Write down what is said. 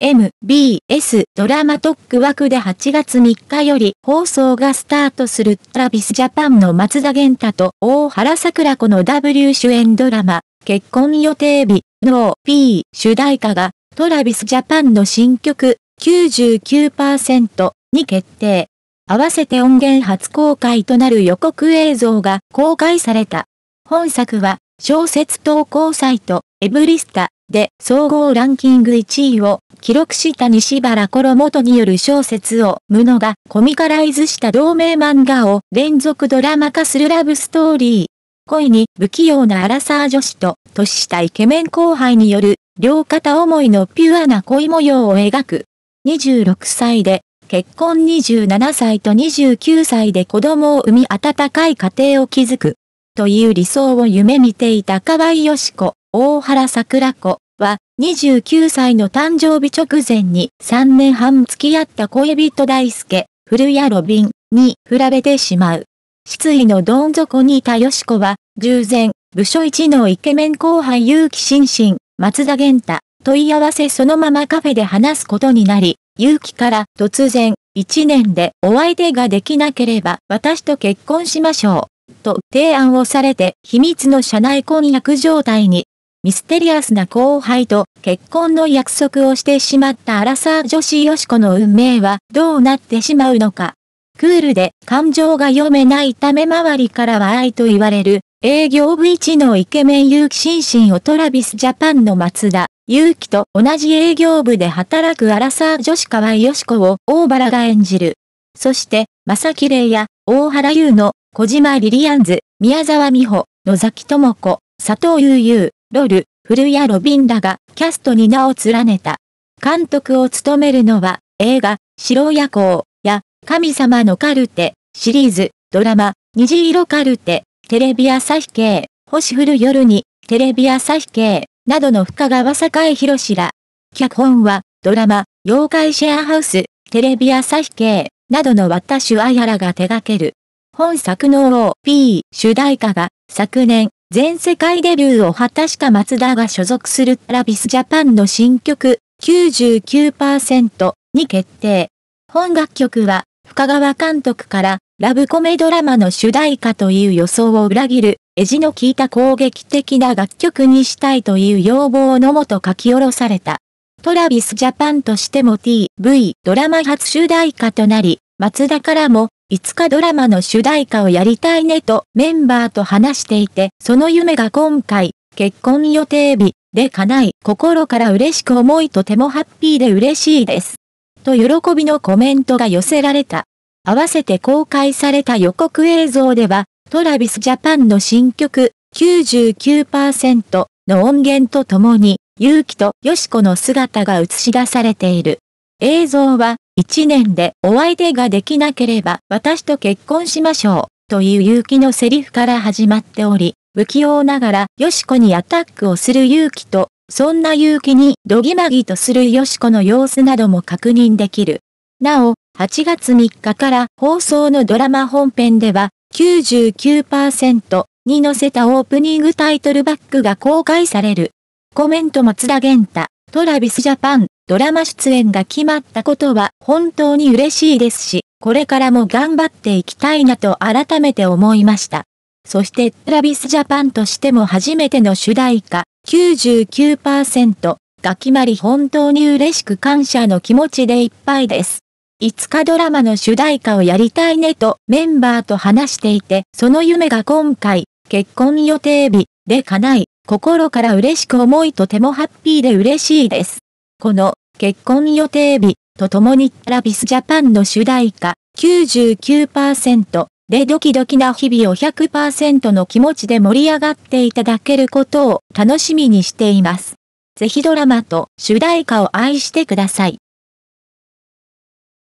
MBS ドラマトック枠で8月3日より放送がスタートするトラビスジャパンの松田玄太と大原桜子の W 主演ドラマ、結婚予定日の P 主題歌がトラビスジャパンの新曲99%に決定。合わせて音源初公開となる予告映像が公開された。本作は小説投稿サイトエブリスタで総合ランキング1位を記録した西原コモ元による小説を無のがコミカライズした同名漫画を連続ドラマ化するラブストーリー。恋に不器用なアラサー女子と年下イケメン後輩による両肩思いのピュアな恋模様を描く。26歳で結婚27歳と29歳で子供を産み温かい家庭を築く。という理想を夢見ていた河合よしこ。大原桜子は29歳の誕生日直前に3年半付き合った恋人大輔、古谷ロビンに比べてしまう。失意のどん底にいた吉子は、従前、部署一のイケメン後輩結城心身、松田玄太、問い合わせそのままカフェで話すことになり、結城から突然、一年でお相手ができなければ私と結婚しましょう。と提案をされて秘密の社内婚約状態にミステリアスな後輩と結婚の約束をしてしまったアラサー女子よしこの運命はどうなってしまうのか。クールで感情が読めないため周りからは愛と言われる営業部一のイケメン勇気心身をトラビスジャパンの松田勇気と同じ営業部で働くアラサー女子河合よしこを大原が演じる。そして、正木玲や大原優の小島リリアンズ、宮沢美穂、野崎智子、佐藤悠々、ロル、古谷ロビンらがキャストに名を連ねた。監督を務めるのは、映画、白夜行や、神様のカルテ、シリーズ、ドラマ、虹色カルテ、テレビ朝日系、星降る夜に、テレビ朝日系、などの深川栄博ら。脚本は、ドラマ、妖怪シェアハウス、テレビ朝日系、などの私あやらが手掛ける。本作の OP 主題歌が昨年全世界デビューを果たした松田が所属する TravisJapan の新曲99%に決定。本楽曲は深川監督からラブコメドラマの主題歌という予想を裏切る、エジの効いた攻撃的な楽曲にしたいという要望のもと書き下ろされた。トラビスジャパンとしても TV ドラマ初主題歌となり、松田からもいつかドラマの主題歌をやりたいねとメンバーと話していて、その夢が今回、結婚予定日で叶い、心から嬉しく思いとてもハッピーで嬉しいです。と喜びのコメントが寄せられた。合わせて公開された予告映像では、トラビスジャパンの新曲、99%の音源とともに、勇気とよしこの姿が映し出されている。映像は1年でお相手ができなければ私と結婚しましょうという勇気のセリフから始まっており、不器用ながらよしこにアタックをする勇気と、そんな勇気にどぎまぎとするよしこの様子なども確認できる。なお、8月3日から放送のドラマ本編では99%に載せたオープニングタイトルバックが公開される。コメント松田玄太、トラビスジャパン、ドラマ出演が決まったことは本当に嬉しいですし、これからも頑張っていきたいなと改めて思いました。そして、ラビスジャパンとしても初めての主題歌、99%が決まり本当に嬉しく感謝の気持ちでいっぱいです。いつかドラマの主題歌をやりたいねとメンバーと話していて、その夢が今回、結婚予定日で叶い、心から嬉しく思いとてもハッピーで嬉しいです。この結婚予定日とともにトラビスジャパンの主題歌99%でドキドキな日々を100%の気持ちで盛り上がっていただけることを楽しみにしています。ぜひドラマと主題歌を愛してください。